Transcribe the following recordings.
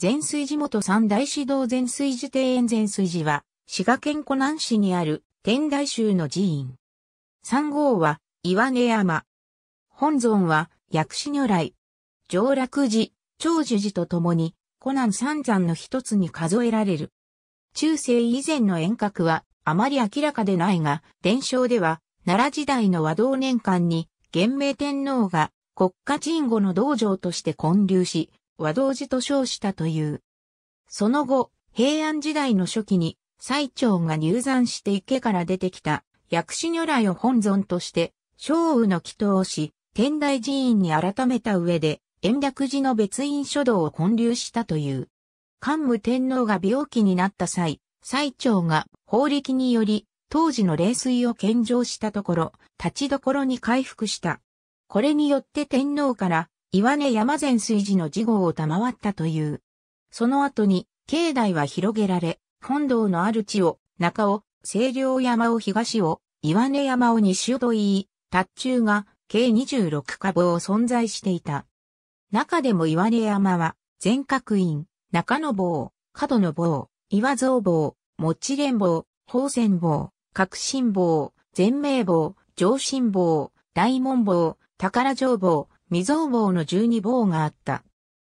善水寺元三大指導善水寺庭園善水寺は、滋賀県湖南市にある天台宗の寺院。三号は岩根山。本尊は薬師如来。上楽寺、長寿寺と共に、湖南三山の一つに数えられる。中世以前の遠隔はあまり明らかでないが、伝承では、奈良時代の和道年間に、元明天皇が国家鎮護の道場として建立し、和同寺と称したという。その後、平安時代の初期に、最長が入山して池から出てきた薬師如来を本尊として、昭雨の祈祷をし、天台寺院に改めた上で、延暦寺の別院書道を建立したという。桓武天皇が病気になった際、最長が法力により、当時の霊水を献上したところ、立ちどころに回復した。これによって天皇から岩根山前水寺の事号を賜ったという。その後に、境内は広げられ、本堂のある地を、中を、清涼山を東を、岩根山を西をと言い、達中が、計26株を存在していた。中でも岩根山は、全角院、中の坊、角の坊、岩蔵坊、持連坊、宝泉坊、革新坊、全名坊、上新坊、大門坊、宝城坊、未曾坊の十二坊があった。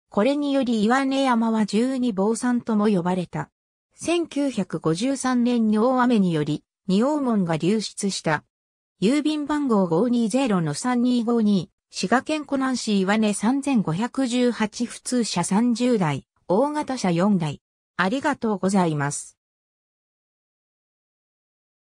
これにより岩根山は十二坊山とも呼ばれた。1953年に大雨により、二王門が流出した。郵便番号520-3252、滋賀県湖南市岩根3518普通車30台、大型車4台。ありがとうございます。